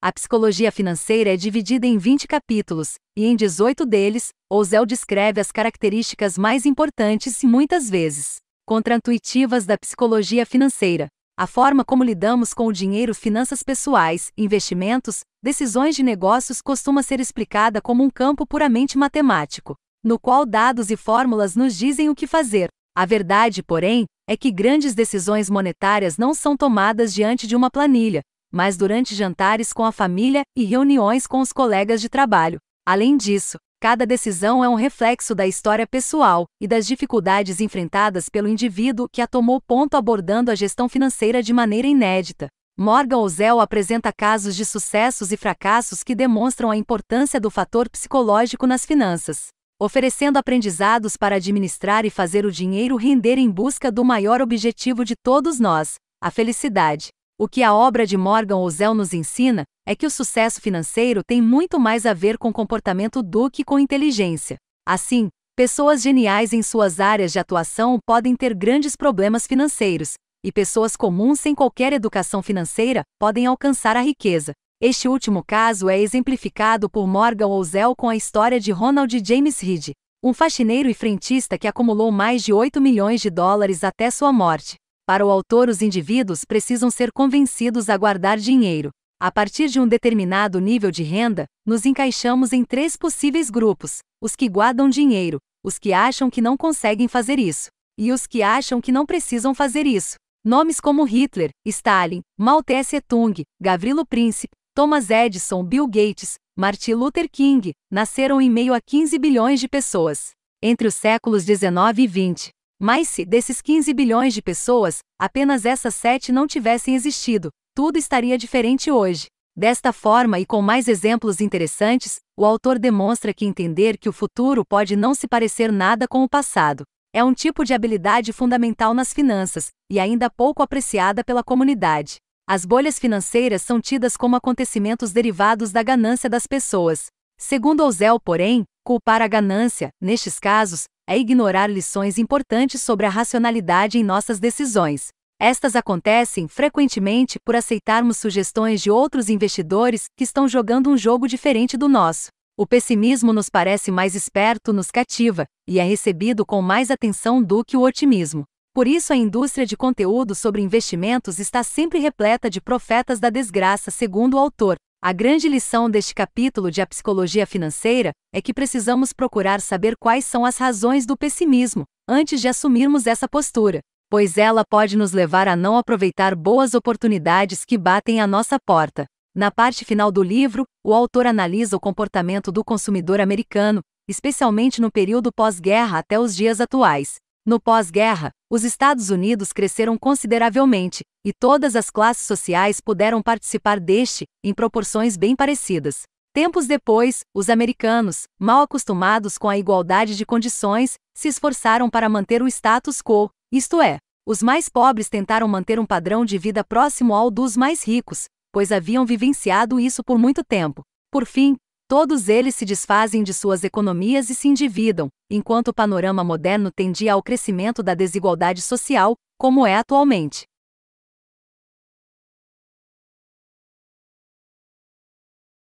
A psicologia financeira é dividida em 20 capítulos, e em 18 deles, Ozel descreve as características mais importantes e muitas vezes contraintuitivas da psicologia financeira. A forma como lidamos com o dinheiro, finanças pessoais, investimentos, decisões de negócios costuma ser explicada como um campo puramente matemático, no qual dados e fórmulas nos dizem o que fazer. A verdade, porém, é que grandes decisões monetárias não são tomadas diante de uma planilha, mas durante jantares com a família e reuniões com os colegas de trabalho. Além disso, cada decisão é um reflexo da história pessoal e das dificuldades enfrentadas pelo indivíduo que a tomou. Ponto abordando a gestão financeira de maneira inédita. Morgan Ozel apresenta casos de sucessos e fracassos que demonstram a importância do fator psicológico nas finanças oferecendo aprendizados para administrar e fazer o dinheiro render em busca do maior objetivo de todos nós, a felicidade. O que a obra de Morgan Ozel nos ensina é que o sucesso financeiro tem muito mais a ver com comportamento do que com inteligência. Assim, pessoas geniais em suas áreas de atuação podem ter grandes problemas financeiros, e pessoas comuns sem qualquer educação financeira podem alcançar a riqueza. Este último caso é exemplificado por Morgan Ozel com a história de Ronald James Reed, um faxineiro e frentista que acumulou mais de 8 milhões de dólares até sua morte. Para o autor, os indivíduos precisam ser convencidos a guardar dinheiro. A partir de um determinado nível de renda, nos encaixamos em três possíveis grupos: os que guardam dinheiro, os que acham que não conseguem fazer isso, e os que acham que não precisam fazer isso. Nomes como Hitler, Stalin, Maltese, Tung, Gavrilo Príncipe, Thomas Edison, Bill Gates, Martin Luther King, nasceram em meio a 15 bilhões de pessoas. Entre os séculos 19 e 20, mas se, desses 15 bilhões de pessoas, apenas essas sete não tivessem existido, tudo estaria diferente hoje. Desta forma e com mais exemplos interessantes, o autor demonstra que entender que o futuro pode não se parecer nada com o passado. É um tipo de habilidade fundamental nas finanças, e ainda pouco apreciada pela comunidade. As bolhas financeiras são tidas como acontecimentos derivados da ganância das pessoas. Segundo Ozel, porém, culpar a ganância, nestes casos, é ignorar lições importantes sobre a racionalidade em nossas decisões. Estas acontecem frequentemente por aceitarmos sugestões de outros investidores que estão jogando um jogo diferente do nosso. O pessimismo nos parece mais esperto, nos cativa, e é recebido com mais atenção do que o otimismo. Por isso, a indústria de conteúdo sobre investimentos está sempre repleta de profetas da desgraça, segundo o autor, a grande lição deste capítulo de A Psicologia Financeira é que precisamos procurar saber quais são as razões do pessimismo antes de assumirmos essa postura, pois ela pode nos levar a não aproveitar boas oportunidades que batem à nossa porta. Na parte final do livro, o autor analisa o comportamento do consumidor americano, especialmente no período pós-guerra até os dias atuais. No pós-guerra, os Estados Unidos cresceram consideravelmente, e todas as classes sociais puderam participar deste, em proporções bem parecidas. Tempos depois, os americanos, mal acostumados com a igualdade de condições, se esforçaram para manter o status quo, isto é, os mais pobres tentaram manter um padrão de vida próximo ao dos mais ricos, pois haviam vivenciado isso por muito tempo. Por fim, Todos eles se desfazem de suas economias e se endividam, enquanto o panorama moderno tendia ao crescimento da desigualdade social, como é atualmente.